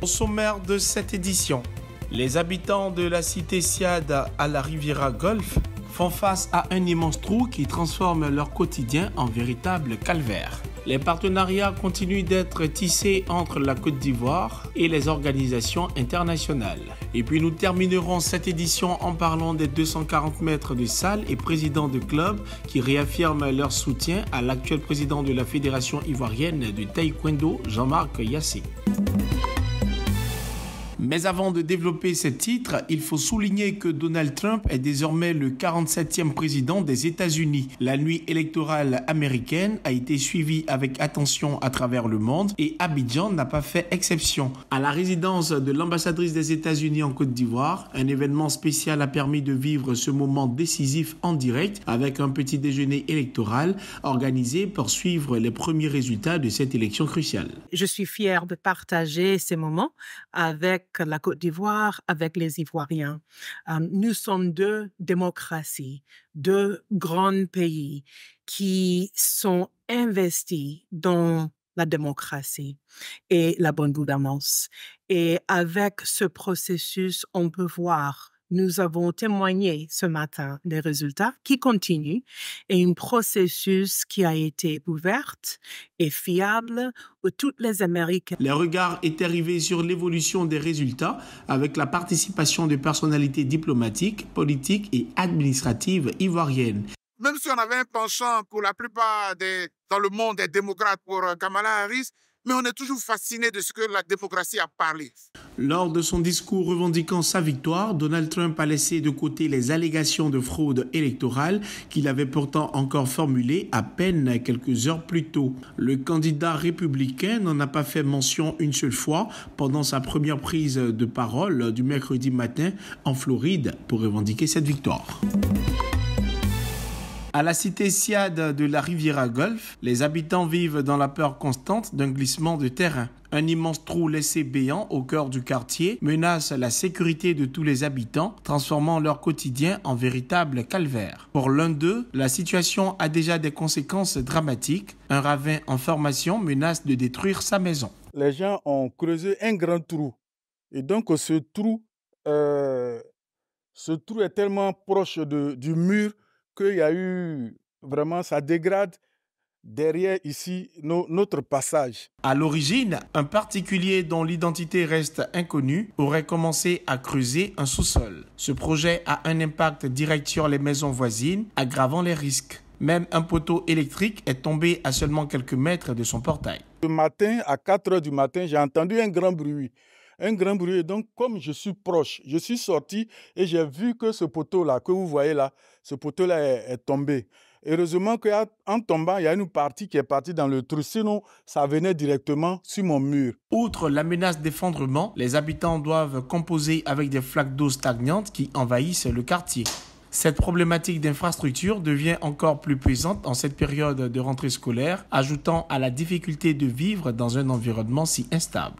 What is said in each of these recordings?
Au sommaire de cette édition, les habitants de la cité Siad à la Riviera Golf font face à un immense trou qui transforme leur quotidien en véritable calvaire. Les partenariats continuent d'être tissés entre la Côte d'Ivoire et les organisations internationales. Et puis nous terminerons cette édition en parlant des 240 mètres de salle et présidents de club qui réaffirment leur soutien à l'actuel président de la Fédération ivoirienne de taekwondo, Jean-Marc Yassé. Mais avant de développer ce titre, il faut souligner que Donald Trump est désormais le 47e président des États-Unis. La nuit électorale américaine a été suivie avec attention à travers le monde et Abidjan n'a pas fait exception. À la résidence de l'ambassadrice des États-Unis en Côte d'Ivoire, un événement spécial a permis de vivre ce moment décisif en direct avec un petit déjeuner électoral organisé pour suivre les premiers résultats de cette élection cruciale. Je suis fière de partager ces moments avec de la Côte d'Ivoire, avec les Ivoiriens. nous sommes deux démocraties, deux grands pays qui sont investis dans la démocratie et la bonne gouvernance. Et avec ce processus, on peut voir nous avons témoigné ce matin des résultats qui continuent et un processus qui a été ouvert et fiable pour toutes les Américains. Le regard est arrivé sur l'évolution des résultats avec la participation de personnalités diplomatiques, politiques et administratives ivoiriennes. Même si on avait un penchant pour la plupart dans le monde des démocrates pour euh, Kamala Harris, mais on est toujours fasciné de ce que la démocratie a parlé. Lors de son discours revendiquant sa victoire, Donald Trump a laissé de côté les allégations de fraude électorale qu'il avait pourtant encore formulées à peine quelques heures plus tôt. Le candidat républicain n'en a pas fait mention une seule fois pendant sa première prise de parole du mercredi matin en Floride pour revendiquer cette victoire. À la cité Siade de la Riviera Golf, les habitants vivent dans la peur constante d'un glissement de terrain. Un immense trou laissé béant au cœur du quartier menace la sécurité de tous les habitants, transformant leur quotidien en véritable calvaire. Pour l'un d'eux, la situation a déjà des conséquences dramatiques. Un ravin en formation menace de détruire sa maison. Les gens ont creusé un grand trou. Et donc ce trou, euh, ce trou est tellement proche du mur qu'il y a eu vraiment, ça dégrade derrière ici notre passage. À l'origine, un particulier dont l'identité reste inconnue aurait commencé à creuser un sous-sol. Ce projet a un impact direct sur les maisons voisines, aggravant les risques. Même un poteau électrique est tombé à seulement quelques mètres de son portail. Le matin, à 4 heures du matin, j'ai entendu un grand bruit un grand bruit. Et donc, comme je suis proche, je suis sorti et j'ai vu que ce poteau-là, que vous voyez là, ce poteau-là est, est, tombé. Heureusement qu'en tombant, il y a une partie qui est partie dans le trou, sinon ça venait directement sur mon mur. Outre la menace d'effondrement, les habitants doivent composer avec des flaques d'eau stagnantes qui envahissent le quartier. Cette problématique d'infrastructure devient encore plus puissante en cette période de rentrée scolaire, ajoutant à la difficulté de vivre dans un environnement si instable.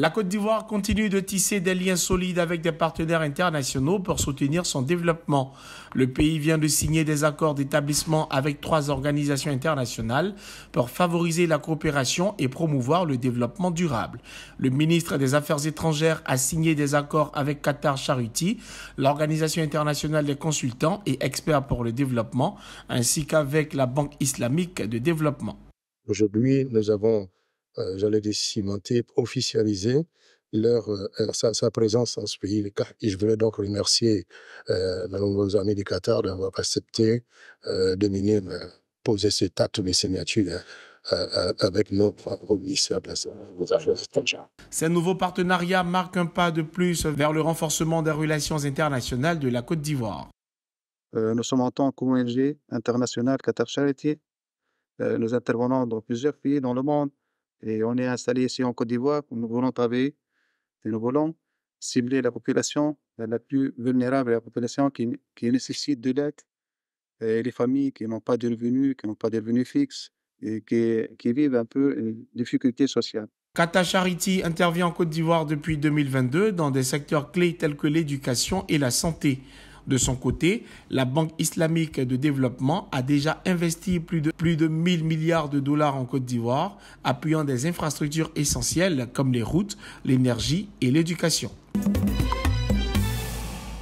La Côte d'Ivoire continue de tisser des liens solides avec des partenaires internationaux pour soutenir son développement. Le pays vient de signer des accords d'établissement avec trois organisations internationales pour favoriser la coopération et promouvoir le développement durable. Le ministre des Affaires étrangères a signé des accords avec Qatar Charity, l'Organisation internationale des consultants et experts pour le développement, ainsi qu'avec la Banque islamique de développement. Aujourd'hui, nous avons euh, j'allais dire officialiser leur, euh, euh, sa, présence dans ce pays. Et je voulais donc remercier euh, nos amis du Qatar d'avoir accepté de venir poser cet acte de signatures, avec nos ministère Ces nouveaux partenariats marquent un pas de plus vers le renforcement des relations internationales de la Côte d'Ivoire. nous sommes en tant qu'ONG internationale Qatar Charity. nous intervenons dans plusieurs pays dans le monde. Et on est installé ici en Côte d'Ivoire. Nous voulons travailler et nous voulons cibler la population la plus vulnérable, la population qui, qui nécessite de l'aide, et les familles qui n'ont pas de revenus, qui n'ont pas de revenus fixes et qui, vivent un peu des difficultés sociales. Kata Charity intervient en Côte d'Ivoire depuis 2022 dans des secteurs clés tels que l'éducation et la santé. De son côté, la Banque islamique de développement a déjà investi plus de, plus de 1000 milliards de dollars en Côte d'Ivoire, appuyant des infrastructures essentielles comme les routes, l'énergie et l'éducation.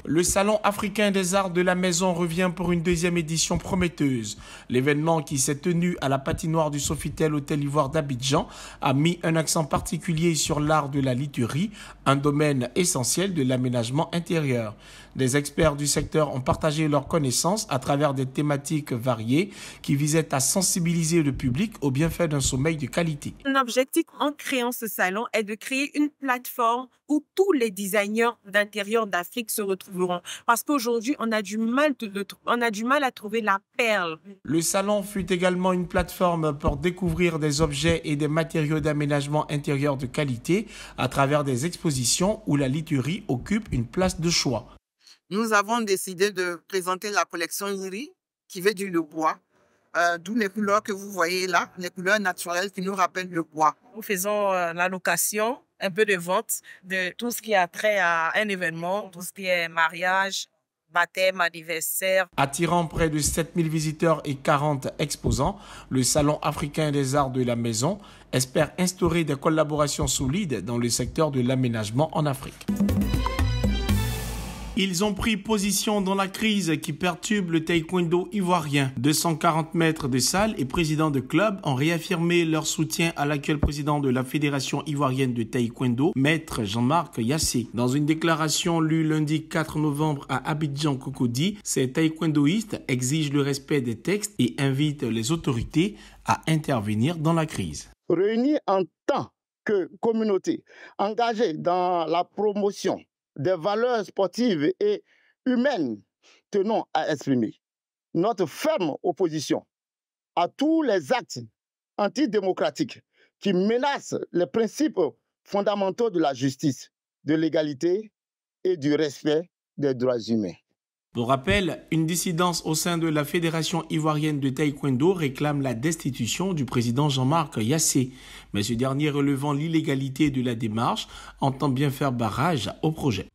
Le Salon africain des arts de la maison revient pour une deuxième édition prometteuse. L'événement qui s'est tenu à la patinoire du Sofitel Hôtel Ivoire d'Abidjan a mis un accent particulier sur l'art de la literie, un domaine essentiel de l'aménagement intérieur. Des experts du secteur ont partagé leurs connaissances à travers des thématiques variées qui visaient à sensibiliser le public au bienfait d'un sommeil de qualité. Un objectif en créant ce salon est de créer une plateforme où tous les designers d'intérieur d'Afrique se retrouveront. Parce qu'aujourd'hui, on, a du mal on a du mal à trouver la perle. Le salon fut également une plateforme pour découvrir des objets et des matériaux d'aménagement intérieur de qualité à travers des expositions où la literie occupe une place de choix nous avons décidé de présenter la collection Iri, qui veut dire le bois. Euh, d'où les couleurs que vous voyez là, les couleurs naturelles qui nous rappellent le bois. Nous faisons euh, l'allocation, un peu de vente de tout ce qui a trait à un événement, tout ce qui est mariage, baptême, anniversaire. Attirant près de 7000 visiteurs et 40 exposants, le Salon africain des arts de la maison espère instaurer des collaborations solides dans le secteur de l'aménagement en Afrique. Ils ont pris position dans la crise qui perturbe le taekwondo ivoirien. 240 mètres de salle et présidents de club ont réaffirmé leur soutien à l'actuel président de la Fédération ivoirienne de taekwondo, maître Jean-Marc Yassé. Dans une déclaration lue lundi 4 novembre à Abidjan Cocody, ces taekwondoïstes exigent le respect des textes et invitent les autorités à intervenir dans la crise. Réunis en tant que communauté, engagée dans la promotion des valeurs sportives et humaines tenons à exprimer notre ferme opposition à tous les actes antidémocratiques qui menacent les principes fondamentaux de la justice, de l'égalité et du respect des droits humains. Pour rappel, une dissidence au sein de la Fédération ivoirienne de taekwondo réclame la destitution du président Jean-Marc Yassé, mais ce dernier relevant l'illégalité de la démarche entend bien faire barrage au projet.